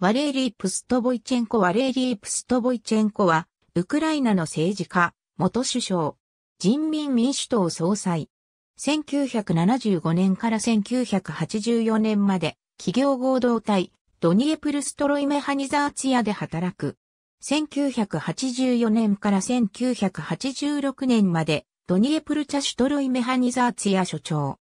ワレーリー・プストボイチェンコ・ワレーリー・プストボイチェンコは、ウクライナの政治家、元首相、人民民主党総裁。1975年から1984年まで、企業合同体、ドニエプルストロイメハニザーツィアで働く。1984年から1986年まで、ドニエプルチャシュトロイメハニザーツィア所長。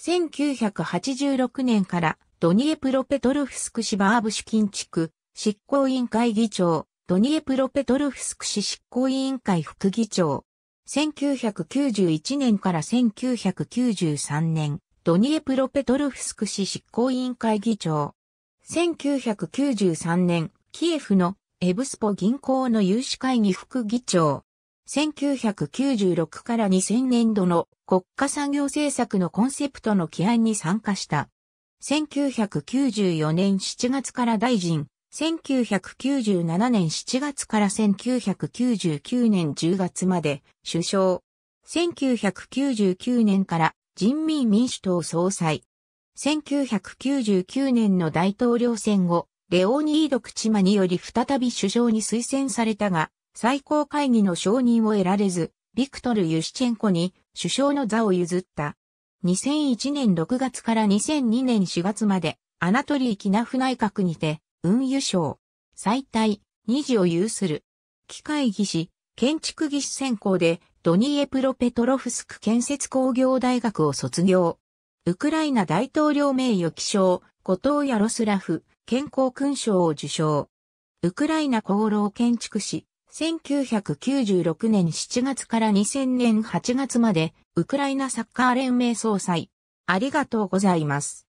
1986年からドニエプロペトルフスク市バーブシュキン地区、執行委員会議長、ドニエプロペトルフスク市執行委員会副議長。1991年から1993年、ドニエプロペトルフスク市執行委員会議長。1993年、キエフのエブスポ銀行の有志会議副議長。1996から2000年度の国家産業政策のコンセプトの起案に参加した。1994年7月から大臣、1997年7月から1999年10月まで首相、1999年から人民民主党総裁、1999年の大統領選後、レオニード・クチマにより再び首相に推薦されたが、最高会議の承認を得られず、ビクトル・ユシチェンコに首相の座を譲った。2001年6月から2002年4月まで、アナトリー・キナフ内閣にて、運輸省、最大、二次を有する。機械技師、建築技師専攻で、ドニエプロペトロフスク建設工業大学を卒業。ウクライナ大統領名誉記章、後藤ヤロスラフ、健康勲章を受章。ウクライナ功労建築士、1996年7月から2000年8月まで、ウクライナサッカー連盟総裁。ありがとうございます。